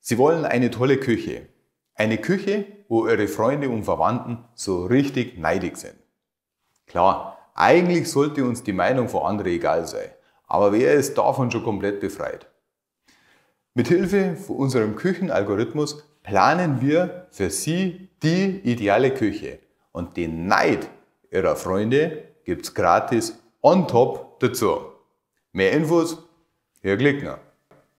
Sie wollen eine tolle Küche. Eine Küche, wo Ihre Freunde und Verwandten so richtig neidig sind. Klar, eigentlich sollte uns die Meinung von anderen egal sein, aber wer ist davon schon komplett befreit? Mithilfe von unserem Küchenalgorithmus planen wir für Sie die ideale Küche und den Neid Ihrer Freunde gibt's gratis on top dazu. Mehr Infos, Ihr Glickner.